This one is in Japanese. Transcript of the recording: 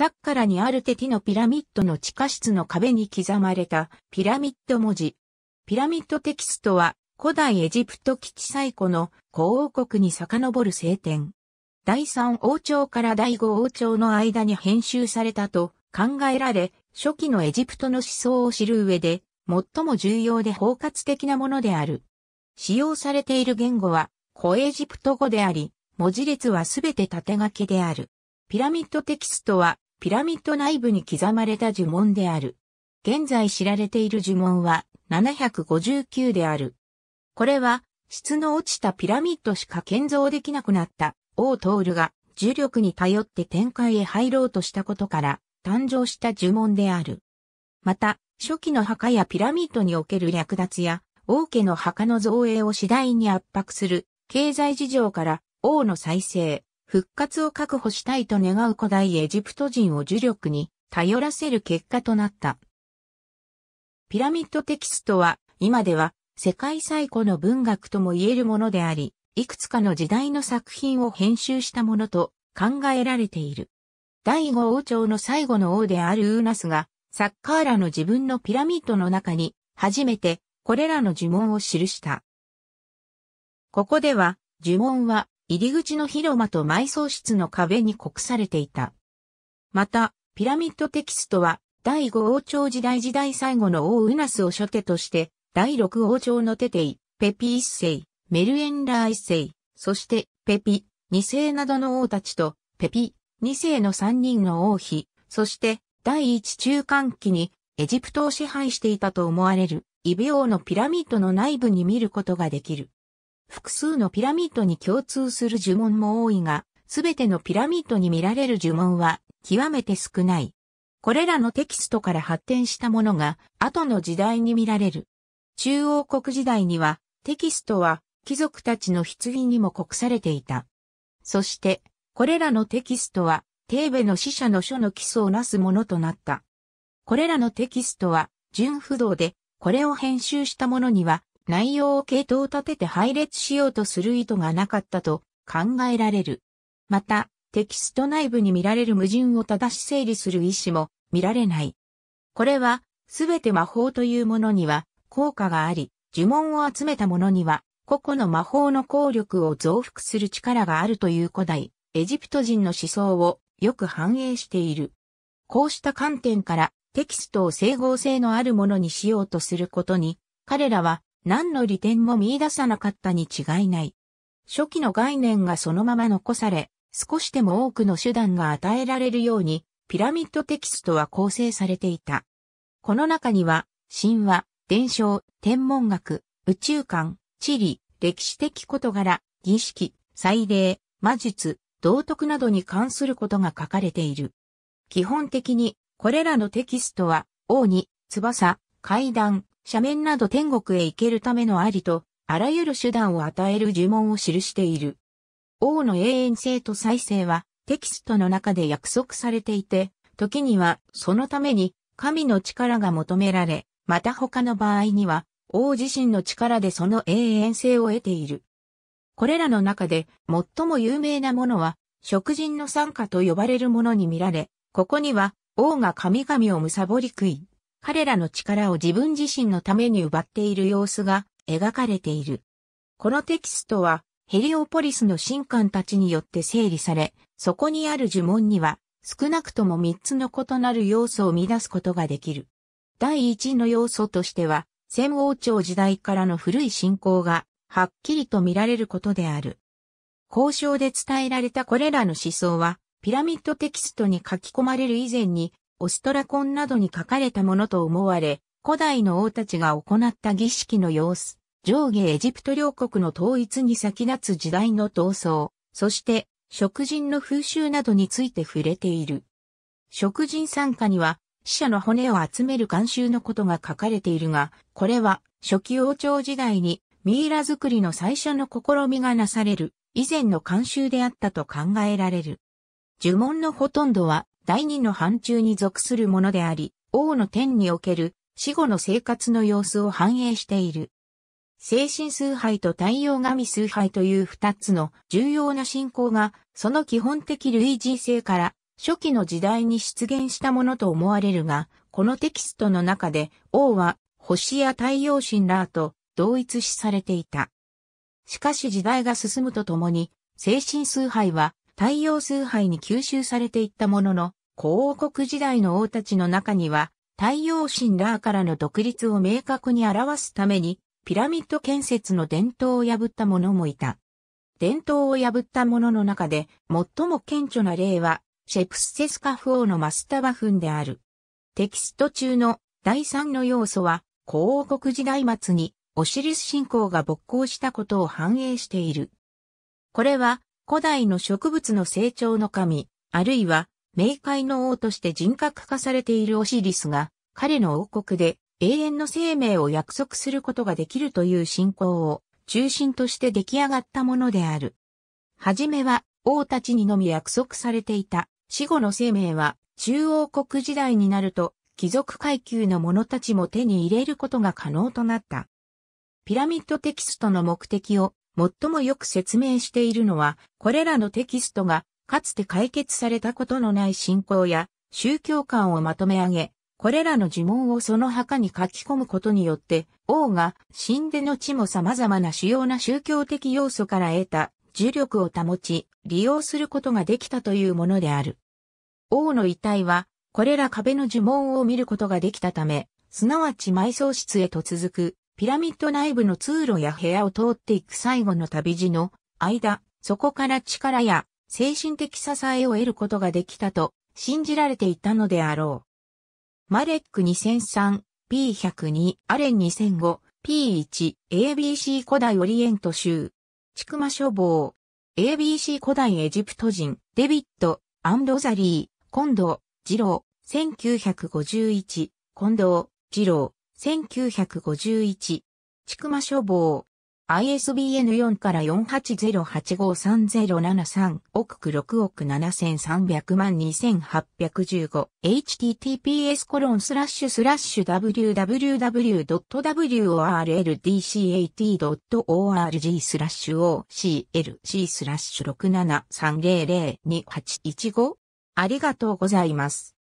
サッカラにあるテティのピラミッドの地下室の壁に刻まれたピラミッド文字。ピラミッドテキストは古代エジプト基地最古の古王国に遡る聖典。第三王朝から第五王朝の間に編集されたと考えられ、初期のエジプトの思想を知る上で最も重要で包括的なものである。使用されている言語は古エジプト語であり、文字列はすべて縦書きである。ピラミッドテキストはピラミッド内部に刻まれた呪文である。現在知られている呪文は759である。これは、質の落ちたピラミッドしか建造できなくなった王トールが重力に頼って天界へ入ろうとしたことから誕生した呪文である。また、初期の墓やピラミッドにおける略奪や王家の墓の造営を次第に圧迫する経済事情から王の再生、復活を確保したいと願う古代エジプト人を呪力に頼らせる結果となった。ピラミッドテキストは今では世界最古の文学とも言えるものであり、いくつかの時代の作品を編集したものと考えられている。第五王朝の最後の王であるウーナスが、サッカーラの自分のピラミッドの中に、初めて、これらの呪文を記した。ここでは、呪文は、入り口の広間と埋葬室の壁に刻されていた。また、ピラミッドテキストは、第5王朝時代時代最後の王ウナスを初手として、第6王朝のテテイ、ペピ一世、メルエンラー一世、そしてペピ二世などの王たちと、ペピ二世の三人の王妃、そして第一中間期にエジプトを支配していたと思われる、イベオのピラミッドの内部に見ることができる。複数のピラミッドに共通する呪文も多いが、すべてのピラミッドに見られる呪文は極めて少ない。これらのテキストから発展したものが後の時代に見られる。中央国時代にはテキストは貴族たちの棺にも刻されていた。そして、これらのテキストはテーベの死者の書の基礎をなすものとなった。これらのテキストは純不動で、これを編集したものには内容を系統立てて配列しようとする意図がなかったと考えられる。また、テキスト内部に見られる矛盾を正し整理する意思も見られない。これは、すべて魔法というものには効果があり、呪文を集めたものには、個々の魔法の効力を増幅する力があるという古代、エジプト人の思想をよく反映している。こうした観点から、テキストを整合性のあるものにしようとすることに、彼らは何の利点も見出さなかったに違いない。初期の概念がそのまま残され、少しでも多くの手段が与えられるように、ピラミッドテキストは構成されていた。この中には、神話、伝承、天文学、宇宙観、地理、歴史的事柄、儀式、祭礼、魔術、道徳などに関することが書かれている。基本的に、これらのテキストは、王に、翼、階段、斜面など天国へ行けるためのありと、あらゆる手段を与える呪文を記している。王の永遠性と再生は、テキストの中で約束されていて、時には、そのために、神の力が求められ、また他の場合には、王自身の力でその永遠性を得ている。これらの中で、最も有名なものは、食人の参加と呼ばれるものに見られ、ここには、王が神々をむさぼり食い、彼らの力を自分自身のために奪っている様子が描かれている。このテキストはヘリオポリスの神官たちによって整理され、そこにある呪文には少なくとも3つの異なる要素を見出すことができる。第一の要素としては、戦王朝時代からの古い信仰がはっきりと見られることである。交渉で伝えられたこれらの思想は、ピラミッドテキストに書き込まれる以前にオストラコンなどに書かれたものと思われ、古代の王たちが行った儀式の様子、上下エジプト両国の統一に先立つ時代の闘争、そして食人の風習などについて触れている。食人参加には死者の骨を集める慣習のことが書かれているが、これは初期王朝時代にミイラ作りの最初の試みがなされる以前の慣習であったと考えられる。呪文のほとんどは第二の範疇に属するものであり、王の天における死後の生活の様子を反映している。精神崇拝と太陽神崇拝という二つの重要な信仰が、その基本的類似性から初期の時代に出現したものと思われるが、このテキストの中で王は星や太陽神らと同一視されていた。しかし時代が進むとともに、精神崇拝は太陽崇拝に吸収されていったものの、古王国時代の王たちの中には、太陽神ラーからの独立を明確に表すために、ピラミッド建設の伝統を破った者もいた。伝統を破った者の中で、最も顕著な例は、シェプスセスカフ王のマスタバフンである。テキスト中の第3の要素は、古王国時代末にオシリス信仰が勃興したことを反映している。これは古代の植物の成長の神、あるいは冥界の王として人格化されているオシリスが、彼の王国で永遠の生命を約束することができるという信仰を中心として出来上がったものである。はじめは王たちにのみ約束されていた死後の生命は中央国時代になると貴族階級の者たちも手に入れることが可能となった。ピラミッドテキストの目的を最もよく説明しているのはこれらのテキストがかつて解決されたことのない信仰や宗教観をまとめ上げ、これらの呪文をその墓に書き込むことによって、王が死んでの地も様々な主要な宗教的要素から得た呪力を保ち、利用することができたというものである。王の遺体は、これら壁の呪文を見ることができたため、すなわち埋葬室へと続く、ピラミッド内部の通路や部屋を通っていく最後の旅路の間、そこから力や精神的支えを得ることができたと信じられていたのであろう。マレック2003、P102、アレン2005、P1、ABC 古代オリエント州。ちくま書房。ABC 古代エジプト人、デビット・アンロザリー、近藤、ロー。1951、近藤、ロー。1951。ちくま書房。ISBN4 から4 8 0 8 5 3 0 7 3億区6億7300万2815 https コロンスラッシュスラッシュ www.worldcat.org スラッシュ OCLC スラッシュ673002815ありがとうございます。